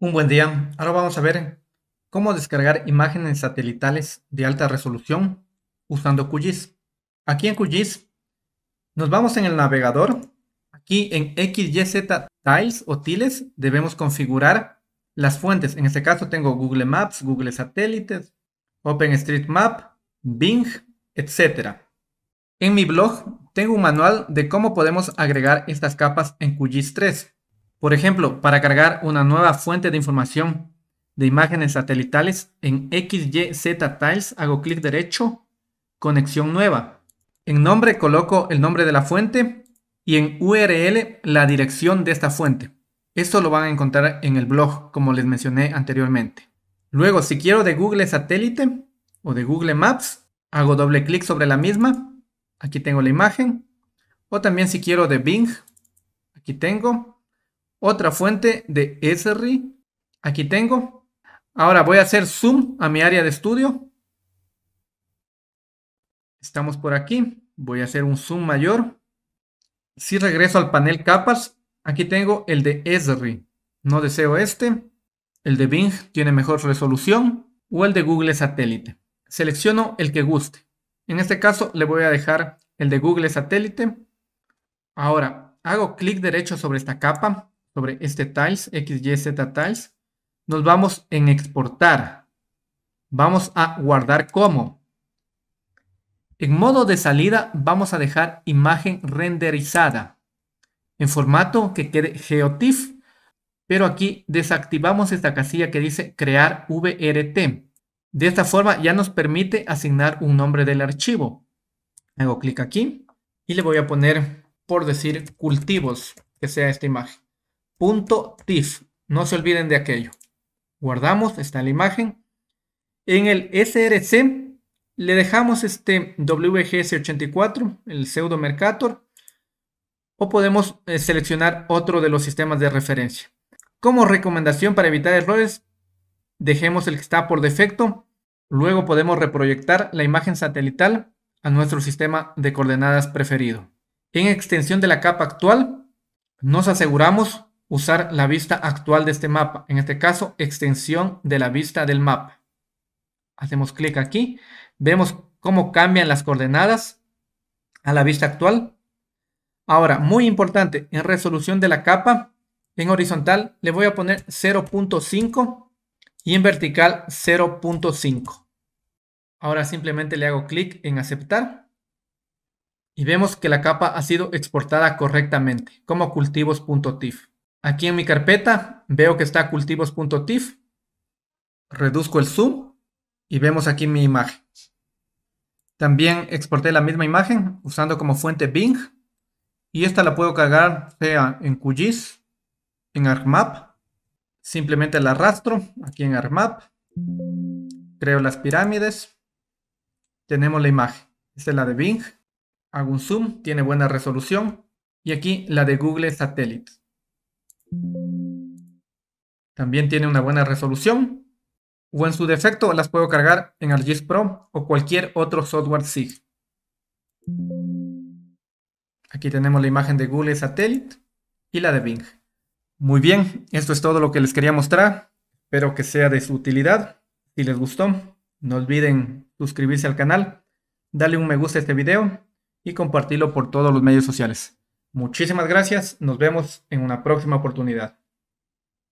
Un buen día. Ahora vamos a ver cómo descargar imágenes satelitales de alta resolución usando QGIS. Aquí en QGIS nos vamos en el navegador. Aquí en XYZ Tiles o Tiles debemos configurar las fuentes. En este caso tengo Google Maps, Google Satélites, OpenStreetMap, Bing, etc. En mi blog tengo un manual de cómo podemos agregar estas capas en QGIS 3. Por ejemplo, para cargar una nueva fuente de información de imágenes satelitales en XYZ Tiles hago clic derecho, conexión nueva. En nombre coloco el nombre de la fuente y en URL la dirección de esta fuente. Esto lo van a encontrar en el blog, como les mencioné anteriormente. Luego, si quiero de Google Satélite o de Google Maps, hago doble clic sobre la misma. Aquí tengo la imagen. O también si quiero de Bing, aquí tengo. Otra fuente de ESRI. Aquí tengo. Ahora voy a hacer zoom a mi área de estudio. Estamos por aquí. Voy a hacer un zoom mayor. Si regreso al panel capas, aquí tengo el de ESRI. No deseo este. El de Bing tiene mejor resolución. O el de Google Satélite. Selecciono el que guste. En este caso le voy a dejar el de Google Satélite. Ahora hago clic derecho sobre esta capa sobre este tiles, XYZ tiles, nos vamos en exportar. Vamos a guardar como. En modo de salida vamos a dejar imagen renderizada en formato que quede GeoTIFF, pero aquí desactivamos esta casilla que dice crear VRT. De esta forma ya nos permite asignar un nombre del archivo. Hago clic aquí y le voy a poner, por decir, cultivos, que sea esta imagen. .tif. No se olviden de aquello. Guardamos, está la imagen. En el SRC le dejamos este WGS84, el pseudo Mercator, o podemos eh, seleccionar otro de los sistemas de referencia. Como recomendación para evitar errores, dejemos el que está por defecto. Luego podemos reproyectar la imagen satelital a nuestro sistema de coordenadas preferido. En extensión de la capa actual, nos aseguramos usar la vista actual de este mapa. En este caso, extensión de la vista del mapa. Hacemos clic aquí. Vemos cómo cambian las coordenadas a la vista actual. Ahora, muy importante, en resolución de la capa, en horizontal le voy a poner 0.5 y en vertical 0.5. Ahora simplemente le hago clic en aceptar y vemos que la capa ha sido exportada correctamente como cultivos.tif. Aquí en mi carpeta veo que está cultivos.tif. Reduzco el zoom y vemos aquí mi imagen. También exporté la misma imagen usando como fuente Bing. Y esta la puedo cargar sea en QGIS, en ArcMap. Simplemente la arrastro aquí en ArcMap. Creo las pirámides. Tenemos la imagen. Esta es la de Bing. Hago un zoom, tiene buena resolución. Y aquí la de Google Satellite. También tiene una buena resolución o en su defecto las puedo cargar en ArcGIS Pro o cualquier otro software SIG. Aquí tenemos la imagen de Google Satellite y la de Bing. Muy bien, esto es todo lo que les quería mostrar. Espero que sea de su utilidad. Si les gustó, no olviden suscribirse al canal, darle un me gusta a este video y compartirlo por todos los medios sociales. Muchísimas gracias, nos vemos en una próxima oportunidad.